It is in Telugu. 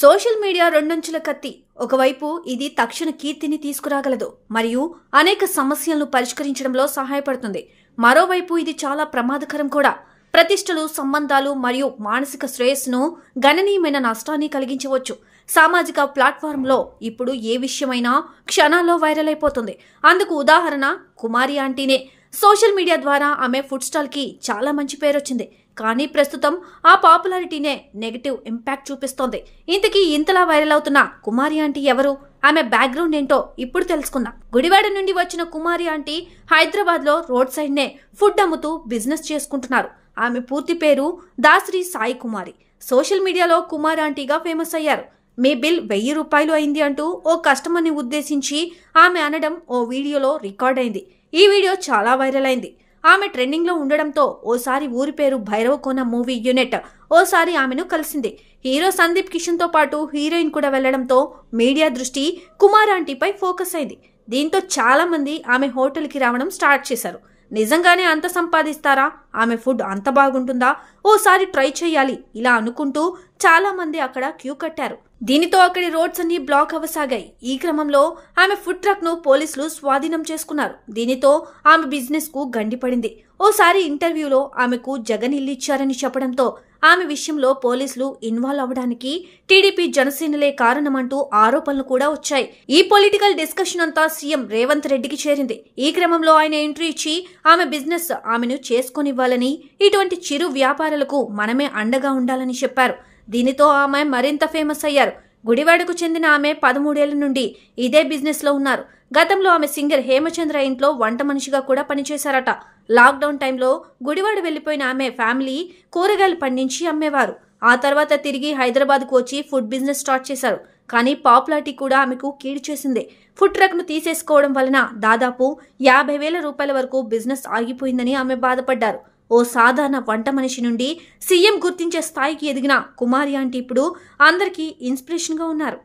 సోషల్ మీడియా రెండంచుల కత్తి ఒకవైపు ఇది తక్షణ కీర్తిని తీసుకురాగలదు మరియు అనేక సమస్యలను పరిష్కరించడంలో సహాయపడుతుంది మరోవైపు ఇది చాలా ప్రమాదకరం కూడా ప్రతిష్టలు సంబంధాలు మరియు మానసిక శ్రేయస్సును గణనీయమైన నష్టాన్ని కలిగించవచ్చు సామాజిక ప్లాట్ఫారంలో ఇప్పుడు ఏ విషయమైనా క్షణాల్లో వైరల్ అయిపోతుంది అందుకు ఉదాహరణ కుమారి ఆంటీనే సోషల్ మీడియా ద్వారా ఆమె ఫుడ్ స్టాల్కి చాలా మంచి పేరు వచ్చింది కానీ ప్రస్తుతం ఆ పాపులారిటీనే నెగిటివ్ ఇంపాక్ట్ చూపిస్తోంది ఇంతకీ ఇంతలా వైరల్ అవుతున్న కుమారి ఆంటీ ఎవరు ఆమె బ్యాక్గ్రౌండ్ ఏంటో ఇప్పుడు తెలుసుకుందాం గుడివాడ నుండి వచ్చిన కుమారి ఆంటీ హైదరాబాద్లో రోడ్ సైడ్నే ఫుడ్ అమ్ముతూ బిజినెస్ చేసుకుంటున్నారు ఆమె పూర్తి పేరు దాశ్రీ సాయి కుమారి సోషల్ మీడియాలో కుమార్ ఆంటీగా ఫేమస్ అయ్యారు మీ బిల్ వెయ్యి రూపాయలు అయింది అంటూ ఓ కస్టమర్ని ఉద్దేశించి ఆమె అనడం ఓ వీడియోలో రికార్డ్ అయింది ఈ వీడియో చాలా వైరల్ అయింది ఆమె ట్రెండింగ్లో ఉండడంతో ఓసారి ఊరి పేరు కోన మూవీ యూనిట్ ఓసారి ఆమెను కలిసింది హీరో సందీప్ కిషన్తో పాటు హీరోయిన్ కూడా వెళ్లడంతో మీడియా దృష్టి కుమార్ ఆంటీపై ఫోకస్ అయింది దీంతో చాలామంది ఆమె హోటల్కి రావడం స్టార్ట్ చేశారు నిజంగానే అంత సంపాదిస్తారా ఆమె ఫుడ్ అంత బాగుంటుందా ఓసారి ట్రై చేయాలి ఇలా అనుకుంటూ చాలామంది అక్కడ క్యూ కట్టారు దీనితో అక్కడి రోడ్స్ అన్ని బ్లాక్ అవ్వసాగాయి ఈ క్రమంలో ఆమె ఫుడ్ ట్రక్ ను పోలీసులు స్వాధీనం చేసుకున్నారు దీనితో ఆమె బిజినెస్ కు గండిపడింది ఓసారి ఇంటర్వ్యూలో ఆమెకు జగన్ ఇల్లిచ్చారని చెప్పడంతో ఆమె విషయంలో పోలీసులు ఇన్వాల్వ్ అవడానికి టీడీపీ జనసేనలే కారణమంటూ ఆరోపణలు కూడా వచ్చాయి ఈ పొలిటికల్ డిస్కషన్ అంతా సీఎం రేవంత్ రెడ్డికి చేరింది ఈ క్రమంలో ఆయన ఎంట్రీ ఇచ్చి ఆమె బిజినెస్ ఆమెను చేసుకొనివ్వాలని ఇటువంటి చిరు వ్యాపారులకు మనమే అండగా ఉండాలని చెప్పారు దీనితో ఆమె మరింత ఫేమస్ అయ్యారు గుడివాడకు చెందిన ఆమె పదమూడేళ్ల నుండి ఇదే బిజినెస్లో ఉన్నారు గతంలో ఆమె సింగర్ హేమచంద్ర ఇంట్లో వంట మనిషిగా కూడా పనిచేశారట లాక్డౌన్ టైంలో గుడివాడ వెళ్ళిపోయిన ఆమె ఫ్యామిలీ కూరగాయలు పండించి అమ్మేవారు ఆ తర్వాత తిరిగి హైదరాబాద్కు వచ్చి ఫుడ్ బిజినెస్ స్టార్ట్ చేశారు కానీ పాపులారిటీ కూడా ఆమెకు కీడు చేసింది ఫుడ్ ట్రక్ను తీసేసుకోవడం వలన దాదాపు యాభై వేల రూపాయల వరకు బిజినెస్ ఆగిపోయిందని ఆమె బాధపడ్డారు ఓ సాధారణ వంట మనిషి నుండి సీఎం గుర్తించే స్థాయికి ఎదిగిన కుమారి ఆంటీ ఇప్పుడు అందరికీ ఇన్స్పిరేషన్గా ఉన్నారు